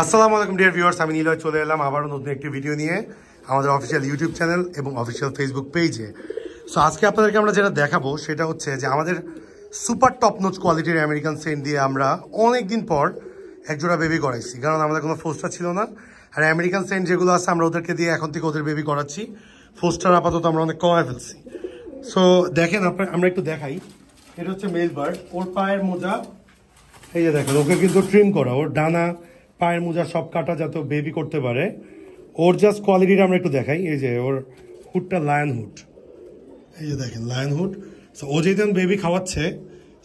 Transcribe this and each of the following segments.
আসসালামু আলাইকুম dear viewers আমি নীলয় চলে এলাম আবারও নতুন একটি ভিডিও নিয়ে আমাদের অফিসিয়াল ইউটিউব চ্যানেল এবং অফিসিয়াল ফেসবুক পেজে সো আজকে আপনাদেরকে আমরা যেটা দেখাবো সেটা হচ্ছে যে আমাদের সুপার টপ নোচ কোয়ালিটির আমেরিকান সেন্ট দিয়ে আমরা অনেক দিন পর একজোড়া বেবি করাইছি কারণ আমাদের কোনো ফোস্টার ছিল না আর আমেরিকান সেন্ট যেগুলো আছে আমরা ওদেরকে দিয়ে এখন থেকে ওদের বেবি করাচ্ছি ফোস্টার আপাতত আমরা অনেক কমায় ফেলছি সো দেখেন আপনার আমরা একটু দেখাই এটা হচ্ছে মেলবার্ড ওর পায়ের মোজা এই যে দেখেন ওকে কিন্তু ট্রিম করা ওর ডানা পায়ের মোজা সব কাটা যাতে বেবি করতে পারে ওর জাস্ট কোয়ালিটিটা আমরা একটু দেখাই এই যে ওর হুডটা লায়ন হুড এই যে দেখেন লায়ন হুড সো ও যেদিন বেবি খাওয়াচ্ছে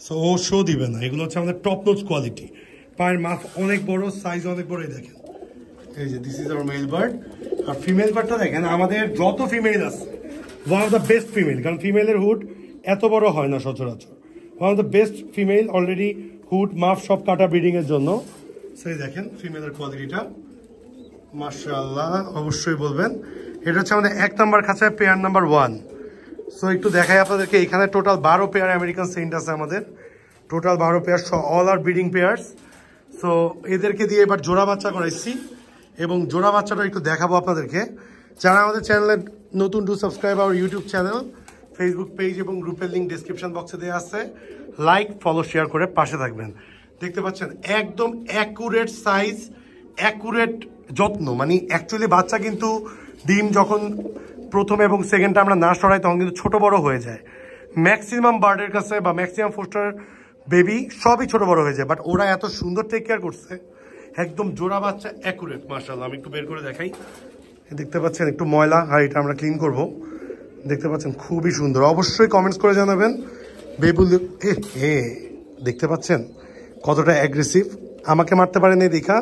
সো ও শো দিবে না এগুলো হচ্ছে আমাদের টপ নোচ কোয়ালিটি পায়ের মাফ অনেক বড় সাইজ অনেক বড়ই দেখেন এই যে this is our male bird আর ফিমেল বার্ডটা দেখেন আমাদের যত ফিমেল আছে one of the best female কারণ ফিমেলের হুড এত বড় হয় না সচরাচর one of the best female already hood মাফ সব কাটা ব্রিডিংয়ের জন্য সেই দেখেন ফিমেলের কোয়ালিটিটা মার্শাল্লাহ অবশ্যই বলবেন এটা হচ্ছে আমাদের এক নাম্বার খাঁচায় পেয়ার নাম্বার ওয়ান সো একটু দেখাই আপনাদেরকে এখানে টোটাল বারো পেয়ার আমেরিকান সেন্ট আছে আমাদের টোটাল বারো পেয়ার অল আর ব্রিডিং পেয়ার্স সো এদেরকে দিয়ে এবার জোড়া বাচ্চা করাইছি এবং জোড়া বাচ্চাটা একটু দেখাবো আপনাদেরকে যারা আমাদের চ্যানেলে নতুন to subscribe our YouTube channel Facebook page এবং গ্রুপের লিঙ্ক ডিসক্রিপশান বক্সে দেওয়া আছে লাইক ফলো শেয়ার করে পাশে থাকবেন দেখতে পাচ্ছেন একদম অ্যাকুরেট সাইজ অ্যাকুরেট যত্ন মানে অ্যাকচুয়ালি বাচ্চা কিন্তু ডিম যখন প্রথম এবং সেকেন্ডটা আমরা না সরাই তখন কিন্তু ছোটো বড় হয়ে যায় ম্যাক্সিমাম বার্ডের কাছে বা ম্যাক্সিমাম ফোস্টার বেবি সবই ছোটো বড় হয়ে যায় বাট ওরা এত সুন্দর টেক কেয়ার করছে একদম জোড়া বাচ্চা অ্যাকুরেট মার্শাল আমি একটু বের করে দেখাই দেখতে পাচ্ছেন একটু ময়লা আর এটা আমরা ক্লিন করব দেখতে পাচ্ছেন খুবই সুন্দর অবশ্যই কমেন্টস করে জানাবেন বেবুল এ দেখতে পাচ্ছেন কতটা অ্যাগ্রেসিভ আমাকে মারতে পারেনি দেখা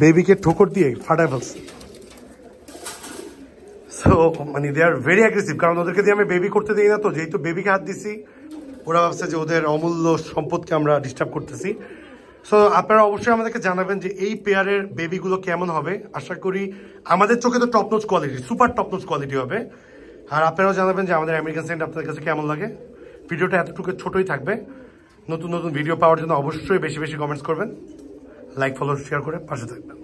বেবিকে ঠোকর দিয়ে ফাটায় ফেলছে সো মানে দে আর ভেরি অ্যাগ্রেসিভ কারণ ওদেরকে দিয়ে আমি বেবি করতে দিই না তো যেহেতু বেবিকে হাত দিছি ওরা ভাবছে যে ওদের অমূল্য সম্পদকে আমরা ডিস্টার্ব করতেছি সো আপনারা অবশ্যই আমাদেরকে জানাবেন যে এই পেয়ারের বেবিগুলো কেমন হবে আশা করি আমাদের চোখে তো top quality super top quality হবে আর আপনারাও জানাবেন যে আমাদের আমেরিকান সেন্ট আপনাদের কাছে কেমন লাগে ভিডিওটা এতটুকু ছোটই থাকবে নতুন নতুন ভিডিও পাওয়ার জন্য অবশ্যই বেশি বেশি কমেন্টস করবেন লাইক ফলো শেয়ার করে পাশে থাকবেন